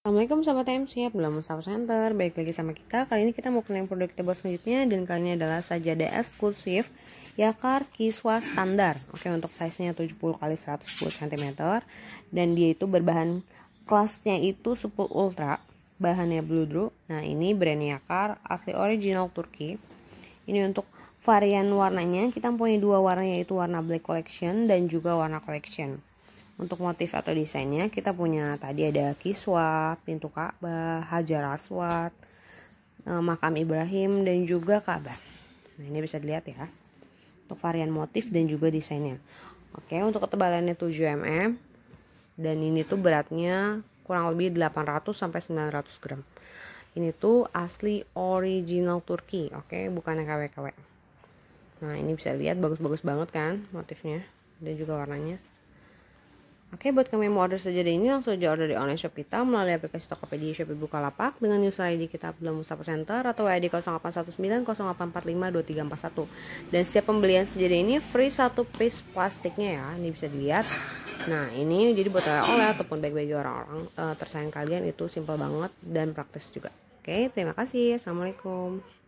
Assalamualaikum sahabat time siap belum sahabat center baik lagi sama kita Kali ini kita mau kenal produk terbaru selanjutnya Dan kali ini adalah sajadah eksklusif Yakar Kiswa Standar Oke untuk size nya 70 x 110 cm Dan dia itu berbahan Kelasnya itu 10 Ultra Bahannya blue drew. Nah ini brand Yakar asli original Turki Ini untuk varian warnanya Kita punya dua warna yaitu warna black collection Dan juga warna collection untuk motif atau desainnya kita punya tadi ada kiswa, pintu Ka'bah, Hajar Aswad, e, makam Ibrahim dan juga Ka'bah. Nah, ini bisa dilihat ya. Untuk varian motif dan juga desainnya. Oke, untuk ketebalannya 7 mm dan ini tuh beratnya kurang lebih 800 sampai 900 gram. Ini tuh asli original Turki, oke, bukan yang KW-KW. Nah, ini bisa lihat bagus-bagus banget kan motifnya dan juga warnanya. Oke, buat kamu yang mau order sejadah ini, langsung aja order di online shop kita melalui aplikasi Tokopedia Shopee Bukalapak dengan user ID kita belum usah presenter atau ID 081908452341. Dan setiap pembelian sejadah ini free satu piece plastiknya ya, ini bisa dilihat. Nah, ini jadi buat oleh-oleh ataupun baik bagi orang-orang uh, tersayang kalian itu simple banget dan praktis juga. Oke, terima kasih. Assalamualaikum.